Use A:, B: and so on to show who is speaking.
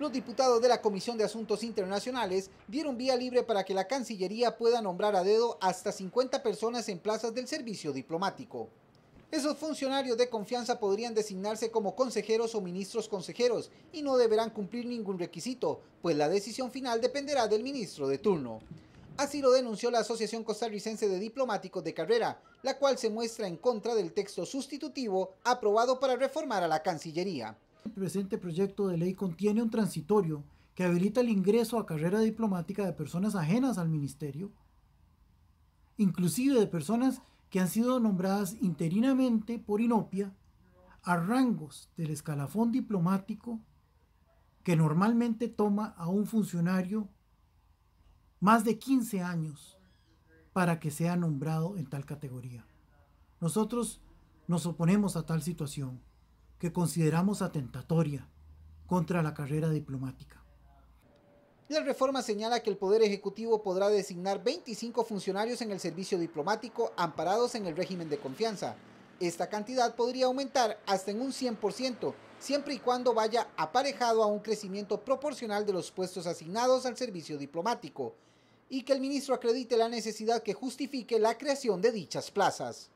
A: Los diputados de la Comisión de Asuntos Internacionales dieron vía libre para que la Cancillería pueda nombrar a dedo hasta 50 personas en plazas del servicio diplomático. Esos funcionarios de confianza podrían designarse como consejeros o ministros consejeros y no deberán cumplir ningún requisito, pues la decisión final dependerá del ministro de turno. Así lo denunció la Asociación Costarricense de Diplomáticos de Carrera, la cual se muestra en contra del texto sustitutivo aprobado para reformar a la Cancillería.
B: El presente proyecto de ley contiene un transitorio que habilita el ingreso a carrera diplomática de personas ajenas al ministerio, inclusive de personas que han sido nombradas interinamente por Inopia a rangos del escalafón diplomático que normalmente toma a un funcionario más de 15 años para que sea nombrado en tal categoría. Nosotros nos oponemos a tal situación que consideramos atentatoria contra la carrera diplomática.
A: La reforma señala que el Poder Ejecutivo podrá designar 25 funcionarios en el servicio diplomático amparados en el régimen de confianza. Esta cantidad podría aumentar hasta en un 100%, siempre y cuando vaya aparejado a un crecimiento proporcional de los puestos asignados al servicio diplomático, y que el ministro acredite la necesidad que justifique la creación de dichas plazas.